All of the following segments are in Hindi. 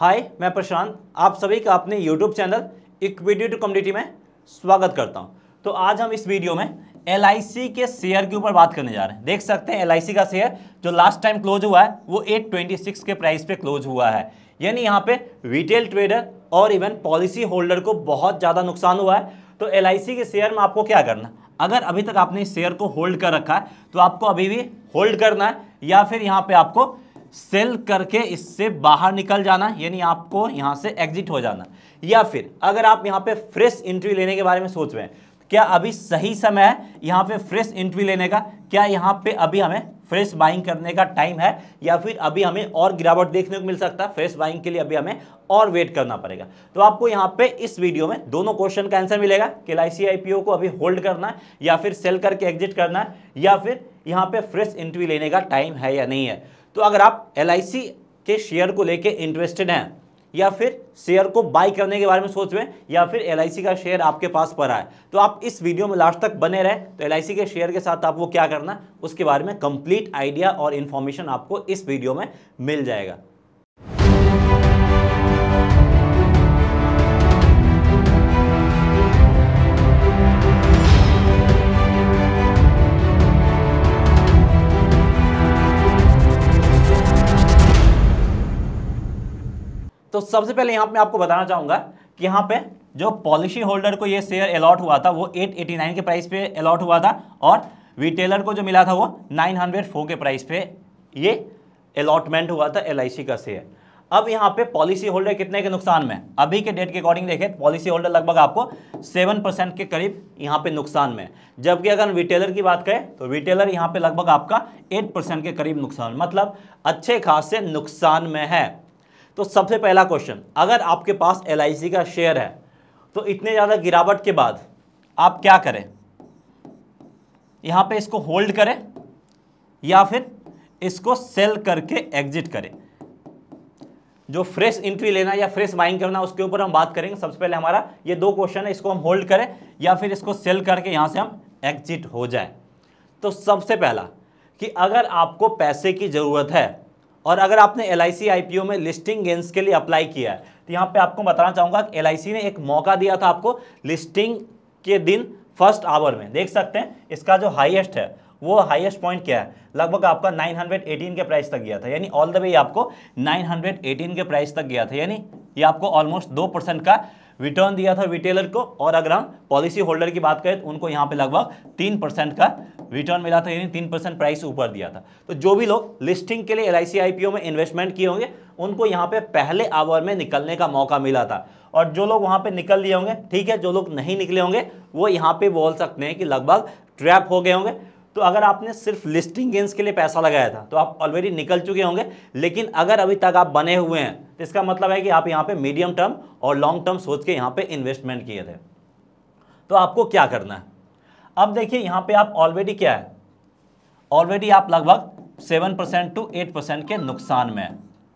हाय मैं प्रशांत आप सभी का अपने YouTube channel equity to community में स्वागत करता हूं तो आज हम इस वीडियो में एल के शेयर के ऊपर बात करने जा रहे हैं देख सकते हैं एल का शेयर जो लास्ट टाइम क्लोज हुआ है वो 826 के प्राइस पे क्लोज हुआ है यानी यहाँ पे रिटेल ट्रेडर और इवन पॉलिसी होल्डर को बहुत ज़्यादा नुकसान हुआ है तो एल के शेयर में आपको क्या करना अगर अभी तक आपने इस शेयर को होल्ड कर रखा है तो आपको अभी भी होल्ड करना है या फिर यहाँ पर आपको सेल करके इससे बाहर निकल जाना यानी आपको यहाँ से एग्जिट हो जाना या फिर अगर आप यहाँ पे फ्रेश एंट्री लेने के बारे में सोच रहे हैं क्या अभी सही समय है यहाँ पे फ्रेश एंट्री लेने का क्या यहाँ पे अभी हमें फ्रेश बाइंग करने का टाइम है या फिर अभी हमें और गिरावट देखने को मिल सकता है फ्रेश बाइंग के लिए अभी हमें और वेट करना पड़ेगा तो आपको यहाँ पे इस वीडियो में दोनों क्वेश्चन का आंसर मिलेगा कि एल आई को अभी होल्ड करना है या फिर सेल करके एग्जिट करना है या फिर यहाँ पे फ्रेश एंट्री लेने का टाइम है या नहीं है तो अगर आप एल के शेयर को लेके इंटरेस्टेड हैं या फिर शेयर को बाई करने के बारे में सोच रहे हैं या फिर एल का शेयर आपके पास पड़ा है तो आप इस वीडियो में लास्ट तक बने रहें तो एल के शेयर के साथ आपको क्या करना उसके बारे में कंप्लीट आइडिया और इन्फॉर्मेशन आपको इस वीडियो में मिल जाएगा तो सबसे पहले यहां पे आपको बताना चाहूंगा कि यहां पे जो पॉलिसी होल्डर को ये शेयर अलॉट हुआ था वो 889 के प्राइस पे अलॉट हुआ था और रिटेलर को जो मिला था वो 904 के प्राइस पे ये अलॉटमेंट हुआ था एल का शेयर अब यहाँ पे पॉलिसी होल्डर कितने के नुकसान में अभी के डेट के अकॉर्डिंग देखें पॉलिसी होल्डर लगभग आपको सेवन परसेंट के करीब यहाँ पे नुकसान में जबकि अगर रिटेलर की बात करें तो रिटेलर यहाँ पे लगभग आपका एट परसेंट के करीब नुकसान मतलब अच्छे खासे नुकसान में है तो सबसे पहला क्वेश्चन अगर आपके पास एल का शेयर है तो इतने ज़्यादा गिरावट के बाद आप क्या करें यहाँ पे इसको होल्ड करें या फिर इसको सेल करके एग्जिट करें जो फ्रेश इंट्री लेना या फ्रेश बाइंग करना उसके ऊपर हम बात करेंगे सबसे पहले हमारा ये दो क्वेश्चन है इसको हम होल्ड करें या फिर इसको सेल करके यहाँ से हम एग्जिट हो जाए तो सबसे पहला कि अगर आपको पैसे की ज़रूरत है और अगर आपने एल आई में लिस्टिंग गेंस के लिए अप्लाई किया है तो यहाँ पे आपको बताना चाहूँगा कि एल ने एक मौका दिया था आपको लिस्टिंग के दिन फर्स्ट आवर में देख सकते हैं इसका जो हाईएस्ट है वो हाईएस्ट पॉइंट क्या है लगभग आपका 918 के प्राइस तक गया था यानी ऑल द वे आपको 918 के प्राइस तक गया था यानी ये आपको ऑलमोस्ट दो परसेंट का रिटर्न दिया था रिटेलर को और अगर हम पॉलिसी होल्डर की बात करें तो उनको यहाँ पे लगभग तीन परसेंट का रिटर्न मिला था यानी तीन परसेंट प्राइस ऊपर दिया था तो जो भी लोग लिस्टिंग के लिए एल आई में इन्वेस्टमेंट किए होंगे उनको यहाँ पे पहले आवर में निकलने का मौका मिला था और जो लोग वहाँ पे निकल लिए होंगे ठीक है जो लोग नहीं निकले होंगे वो यहाँ पे बोल सकते हैं कि लगभग ट्रैप हो गए होंगे तो अगर आपने सिर्फ लिस्टिंग गेंस के लिए पैसा लगाया था तो आप ऑलरेडी निकल चुके होंगे लेकिन अगर अभी तक आप बने हुए हैं तो इसका मतलब है कि आप यहाँ पे मीडियम टर्म और लॉन्ग टर्म सोच के यहाँ पे इन्वेस्टमेंट किए थे तो आपको क्या करना है अब देखिए यहाँ पे आप ऑलरेडी क्या है ऑलरेडी आप लगभग seven percent to eight percent के नुकसान में है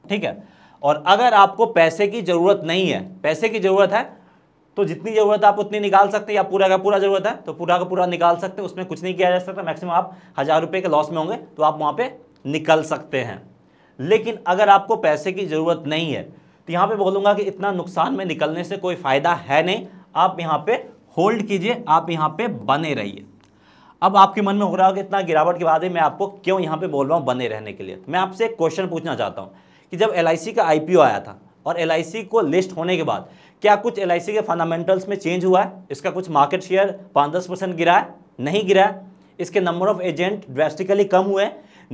ठीक है और अगर आपको पैसे की ज़रूरत नहीं है पैसे की ज़रूरत है तो जितनी ज़रूरत है आप उतनी निकाल सकते हैं या पूरा का पूरा ज़रूरत है तो पूरा का पूरा निकाल सकते हैं उसमें कुछ नहीं किया जा सकता मैक्सिमम आप हज़ार रुपये के लॉस में होंगे तो आप वहाँ पर निकल सकते हैं लेकिन अगर आपको पैसे की ज़रूरत नहीं है तो यहाँ पर बोलूँगा कि इतना नुकसान में निकलने से कोई फ़ायदा है नहीं आप यहाँ पर होल्ड कीजिए आप यहाँ पर बने रहिए अब आपके मन में हो रहा होगा इतना गिरावट के बाद ही मैं आपको क्यों यहाँ पे बोल रहा हूँ बने रहने के लिए मैं आपसे एक क्वेश्चन पूछना चाहता हूँ कि जब एल का आई आया था और एल को लिस्ट होने के बाद क्या कुछ एल के फंडामेंटल्स में चेंज हुआ है इसका कुछ मार्केट शेयर पाँच दस परसेंट गिरा है नहीं गिरा है इसके नंबर ऑफ एजेंट ड्रेस्टिकली कम हुए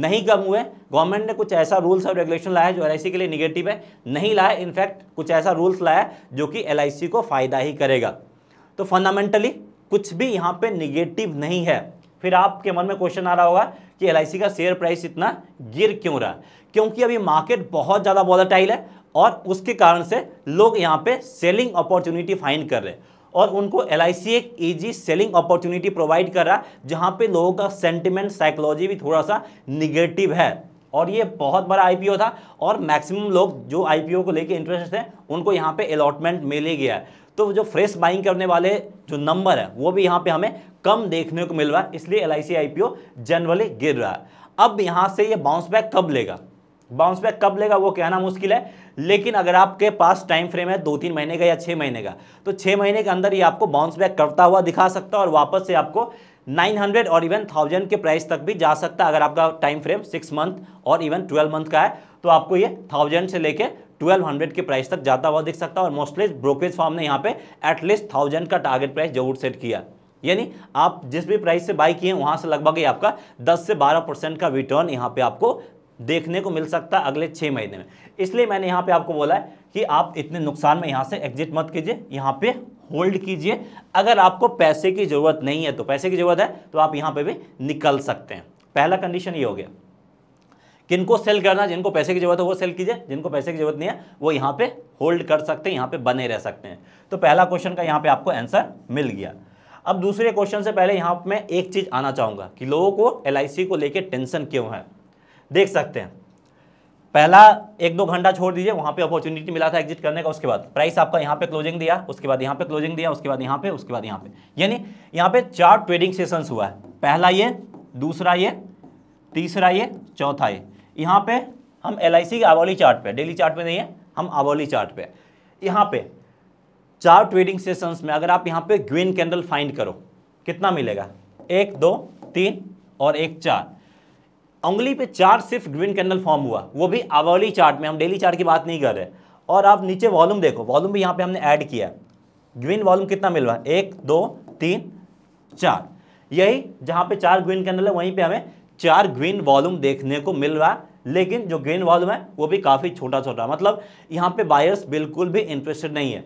नहीं कम हुए गवर्नमेंट ने कुछ ऐसा रूल्स और रेगुलेशन लाया जो एल के लिए निगेटिव है नहीं लाया इनफैक्ट कुछ ऐसा रूल्स लाया जो कि एल को फ़ायदा ही करेगा तो फंडामेंटली कुछ भी यहाँ पे निगेटिव नहीं है फिर आपके मन में क्वेश्चन आ रहा होगा कि एल का शेयर प्राइस इतना गिर क्यों रहा क्योंकि अभी मार्केट बहुत ज़्यादा वॉलाटाइल है और उसके कारण से लोग यहाँ पे सेलिंग अपॉर्चुनिटी फाइंड कर रहे हैं और उनको एल एक ईजी सेलिंग अपॉर्चुनिटी प्रोवाइड कर रहा है जहाँ पे लोगों का सेंटिमेंट साइकोलॉजी भी थोड़ा सा निगेटिव है और ये बहुत बड़ा आईपीओ था और मैक्सिमम लोग जो आईपीओ को लेके इंटरेस्ट हैं उनको यहाँ पे अलॉटमेंट मिल ही गया है तो जो फ्रेश बाइंग करने वाले जो नंबर है वो भी यहाँ पे हमें कम देखने को मिल रहा है इसलिए एल आईपीओ जनरली गिर रहा है अब यहाँ से ये बाउंस बैक कब लेगा बाउंस बैक कब लेगा वो कहना मुश्किल है लेकिन अगर आपके पास टाइम फ्रेम है दो तीन महीने का या छः महीने का तो छः महीने के अंदर ये आपको बाउंस बैक करता हुआ दिखा सकता है और वापस से आपको 900 और इवन थाउजेंड के प्राइस तक भी जा सकता है अगर आपका टाइम फ्रेम सिक्स मंथ और इवन ट्वेल्व मंथ का है तो आपको ये थाउजेंड से लेके 1200 के प्राइस तक जाता हुआ दिख सकता है और मोस्टली ब्रोकरेज फॉर्म ने यहाँ पे एटलीस्ट थाउजेंड का टारगेट प्राइस जरूर सेट किया यानी आप जिस भी प्राइस से बाई किए वहाँ से लगभग ये आपका 10 से 12 परसेंट का रिटर्न यहाँ पे आपको देखने को मिल सकता है अगले छः महीने में इसलिए मैंने यहाँ पे आपको बोला है कि आप इतने नुकसान में यहाँ से एग्जिट मत कीजिए यहाँ पे होल्ड कीजिए अगर आपको पैसे की ज़रूरत नहीं है तो पैसे की ज़रूरत है तो आप यहाँ पर भी निकल सकते हैं पहला कंडीशन ये हो गया किनको सेल करना जिनको पैसे की जरूरत है वो सेल कीजिए जिनको पैसे की जरूरत नहीं है वो यहाँ पे होल्ड कर सकते हैं यहाँ पे बने रह सकते हैं तो पहला क्वेश्चन का यहाँ पे आपको आंसर मिल गया अब दूसरे क्वेश्चन से पहले यहाँ मैं एक चीज़ आना चाहूँगा कि लोगों को एल को लेकर टेंशन क्यों है देख सकते हैं पहला एक दो घंटा छोड़ दीजिए वहाँ पे अपॉर्चुनिटी मिला था एग्जिट करने का उसके बाद प्राइस आपका यहाँ पे क्लोजिंग दिया उसके बाद यहाँ पे क्लोजिंग दिया उसके बाद यहाँ पे उसके बाद यहाँ पे यानी यहाँ पे चार ट्रेडिंग सेशंस हुआ है पहला ये दूसरा ये तीसरा ये चौथा ये यहाँ पे हम एल के आवाली चार्ट डेली चार्ट नहीं है हम आवाली चार्ट यहाँ पे चार ट्रेडिंग सेशंस में अगर आप यहाँ पे ग्रीन कैंडल फाइंड करो कितना मिलेगा एक दो तीन और एक चार उंगली पे चार सिर्फ ग्रीन कैंडल फॉर्म हुआ वो भी आवली चार्ट में हम डेली चार्ट की बात नहीं कर रहे और आप नीचे वॉल्यूम देखो वॉल्यूम भी यहाँ पे हमने ऐड किया है ग्रीन वॉल्यूम कितना मिल रहा है एक दो तीन चार यही जहाँ पे चार ग्रीन कैंडल है वहीं पे हमें चार ग्रीन वॉल्यूम देखने को मिल रहा है लेकिन जो ग्रीन वॉल्यूम है वो भी काफ़ी छोटा छोटा मतलब यहाँ पे बायर्स बिल्कुल भी इंटरेस्टेड नहीं है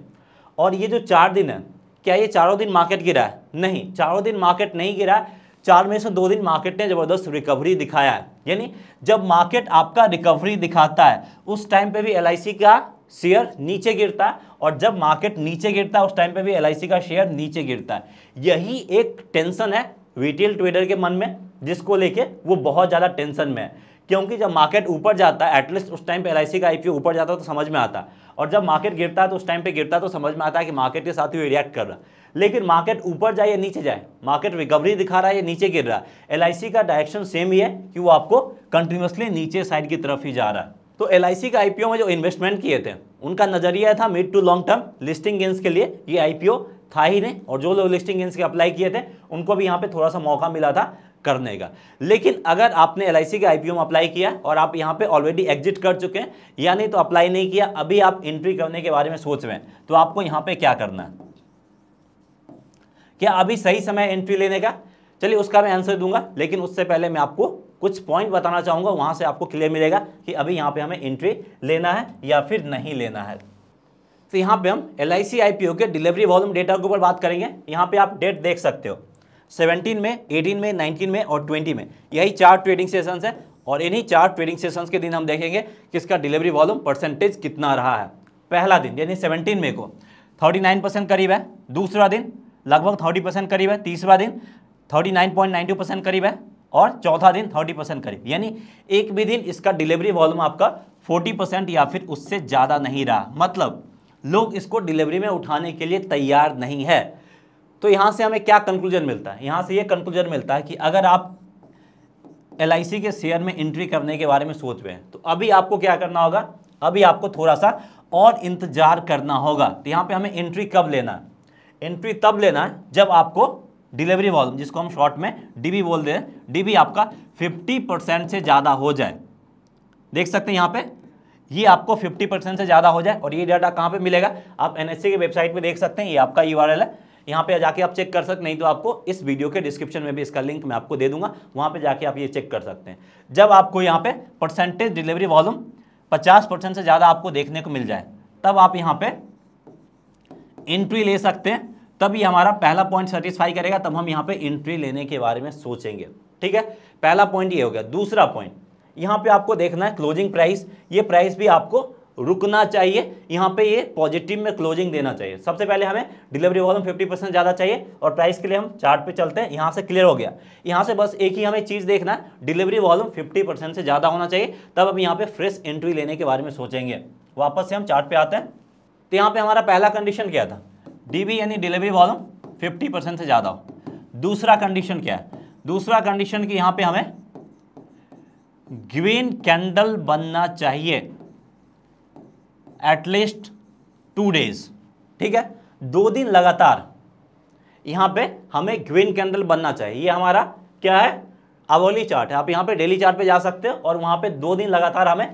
और ये जो चार दिन है क्या ये चारों दिन मार्केट गिरा है नहीं चारों दिन मार्केट नहीं गिरा है चार में से दो दिन मार्केट ने ज़बरदस्त रिकवरी दिखाया है यानी जब मार्केट आपका रिकवरी दिखाता है उस टाइम पे भी एल का शेयर नीचे गिरता है और जब मार्केट नीचे गिरता है उस टाइम पे भी एल का शेयर नीचे गिरता है यही एक टेंशन है रिटेल ट्रेडर के मन में जिसको लेके वो बहुत ज़्यादा टेंशन में है क्योंकि जब मार्केट ऊपर जाता है एटलीस्ट उस टाइम पे एल का आई ऊपर जाता है तो समझ में आता है और जब मार्केट गिरता है तो उस टाइम पे गिरता है तो समझ में आता है कि मार्केट के साथ ही रिएक्ट कर रहा है लेकिन मार्केट ऊपर जाए या नीचे जाए मार्केट रिकवरी दिखा रहा है या नीचे गिर रहा है एल का डायरेक्शन सेम ही है कि वो आपको कंटिन्यूसली नीचे साइड की तरफ ही जा रहा है तो एल आई का आईपीओ में जो इन्वेस्टमेंट किए थे उनका नजरिया था mid to long term listing gains के लिए ये आईपीओ था ही नहीं और जो लोग लिस्टिंग गेंस के अप्लाई किए थे उनको भी यहाँ पे थोड़ा सा मौका मिला था करने का लेकिन अगर आपने एल के आईपीओ में अप्लाई किया और आप यहाँ पे ऑलरेडी एग्जिट कर चुके हैं या नहीं तो अप्लाई नहीं किया अभी आप एंट्री करने के बारे में सोच रहे हैं तो आपको यहाँ पे क्या करना है क्या अभी सही समय एंट्री लेने का चलिए उसका मैं आंसर दूंगा लेकिन उससे पहले मैं आपको कुछ पॉइंट बताना चाहूंगा वहां से आपको क्लियर मिलेगा कि अभी यहाँ पे हमें एंट्री लेना है या फिर नहीं लेना है तो यहाँ पे हम एल आई के डिलीवरी वॉल्यूम डेटा के ऊपर बात करेंगे यहाँ पे आप डेट देख सकते हो 17 में 18 में 19 में और 20 में यही चार ट्रेडिंग सेशन है और इन्हीं चार ट्रेडिंग सेशन के दिन हम देखेंगे कि इसका डिलीवरी वॉल्यूम परसेंटेज कितना रहा है पहला दिन यानी सेवनटीन में को नाइन परसेंट करीब है दूसरा दिन लगभग थर्टी परसेंट करीब है तीसरा दिन thirty nine point nine two percent करीब है और चौथा दिन थर्टी परसेंट करीब यानी एक भी दिन इसका डिलीवरी वॉल्यूम आपका फोर्टी परसेंट या फिर उससे ज़्यादा नहीं रहा मतलब लोग इसको डिलीवरी में उठाने के लिए तैयार नहीं है तो यहाँ से हमें क्या कंक्लूजन मिलता है यहाँ से ये यह कंक्लूजन मिलता है कि अगर आप एल के शेयर में एंट्री करने के बारे में सोच रहे हैं तो अभी आपको क्या करना होगा अभी आपको थोड़ा सा और इंतजार करना होगा तो यहाँ पे हमें एंट्री कब लेना है एंट्री तब लेना है जब आपको डिलीवरी वॉल्यूम जिसको हम शॉर्ट में डीबी बोल दें डीबी आपका 50 परसेंट से ज़्यादा हो जाए देख सकते हैं यहाँ पे ये आपको 50 परसेंट से ज़्यादा हो जाए और ये डाटा कहाँ पे मिलेगा आप एनएससी की वेबसाइट पे देख सकते हैं ये आपका यू है यहाँ पे जाके आप चेक कर सकते नहीं तो आपको इस वीडियो के डिस्क्रिप्शन में भी इसका लिंक मैं आपको दे दूंगा वहाँ पर जाके आप ये चेक कर सकते हैं जब आपको यहाँ परसेंटेज डिलीवरी वॉल्यूम पचास परसेंट से ज़्यादा आपको देखने को मिल जाए तब आप यहाँ पर एंट्री ले सकते हैं तभी हमारा पहला पॉइंट सेटिस्फाई करेगा तब हम यहाँ पे एंट्री लेने के बारे में सोचेंगे ठीक है पहला पॉइंट ये हो गया दूसरा पॉइंट यहाँ पे आपको देखना है क्लोजिंग प्राइस ये प्राइस भी आपको रुकना चाहिए यहाँ पे ये पॉजिटिव में क्लोजिंग देना चाहिए सबसे पहले हमें डिलीवरी वॉल्यूम 50 परसेंट ज़्यादा चाहिए और प्राइस के लिए हम चार्ट पे चलते हैं यहाँ से क्लियर हो गया यहाँ से बस एक ही हमें चीज़ देखना है डिलीवरी वॉल्यूम 50 परसेंट से ज़्यादा होना चाहिए तब हम यहाँ पे फ्रेश एंट्री लेने के बारे में सोचेंगे वापस से हम चार्ट पे आते हैं तो यहाँ पे हमारा पहला कंडीशन क्या था डीबी यानी डिलीवरी वॉल्यूम 50 परसेंट से ज़्यादा हो दूसरा कंडीशन क्या है दूसरा कंडीशन कि यहाँ पे हमें ग्रीन कैंडल बनना चाहिए एटलीस्ट टू डेज ठीक है दो दिन लगातार यहाँ पे हमें ग्रीन कैंडल बनना चाहिए ये हमारा क्या है अवोली चार्ट है आप यहाँ पे डेली चार्ट पे जा सकते हो और वहाँ पे दो दिन लगातार हमें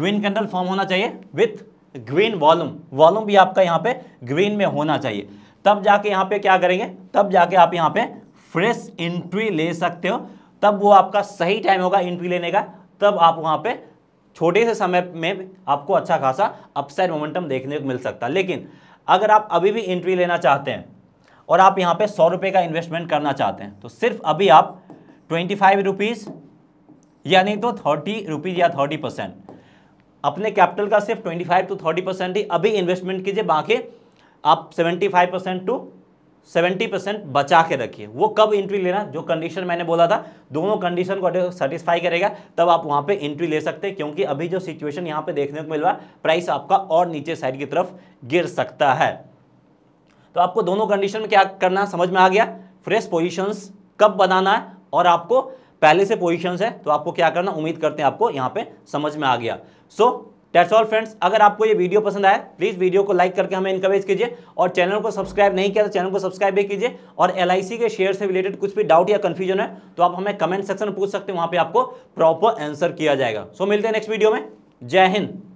ग्रीन कैंडल फॉर्म होना चाहिए विथ ग्रीन वॉल्यूम वॉल्यूम भी आपका यहाँ पे ग्रीन में होना चाहिए तब जाके यहाँ पे क्या करेंगे तब जाके आप यहाँ पे फ्रेश इंट्री ले सकते हो तब वो आपका सही टाइम होगा इंट्री लेने का तब आप वहाँ पे छोटे से समय में आपको अच्छा खासा अपसाइड मोमेंटम देखने को मिल सकता है लेकिन अगर आप अभी भी इंट्री लेना चाहते हैं और आप यहाँ पे सौ रुपये का इन्वेस्टमेंट करना चाहते हैं तो सिर्फ अभी आप ट्वेंटी फाइव रुपीज़ यानी तो थर्टी रुपीज़ या थर्टी परसेंट अपने कैपिटल का सिर्फ 25 टू थर्टी परसेंट ही अभी इन्वेस्टमेंट कीजिए बाकी आप 75 परसेंट टू 70 परसेंट बचा के रखिए वो कब एंट्री लेना जो कंडीशन मैंने बोला था दोनों कंडीशन को सेटिस्फाई करेगा तब आप वहाँ पे एंट्री ले सकते हैं क्योंकि अभी जो सिचुएशन यहाँ पे देखने को मिल रहा है प्राइस आपका और नीचे साइड की तरफ गिर सकता है तो आपको दोनों कंडीशन में क्या करना समझ में आ गया फ्रेश पोजिशंस कब बनाना है और आपको पहले से पोजिशन है तो आपको क्या करना उम्मीद करते हैं आपको यहाँ पे समझ में आ गया सो डेट्स ऑल फ्रेंड्स अगर आपको ये वीडियो पसंद आया प्लीज़ वीडियो को लाइक करके हमें इनकरेज कीजिए और चैनल को सब्सक्राइब नहीं किया तो चैनल को सब्सक्राइब भी कीजिए और एल के शेयर से रिलेटेड कुछ भी डाउट या कंफ्यूजन है तो आप हमें कमेंट सेक्शन में पूछ सकते हैं वहां पर आपको प्रॉपर आंसर किया जाएगा सो so, मिलते हैं नेक्स्ट वीडियो में जय हिंद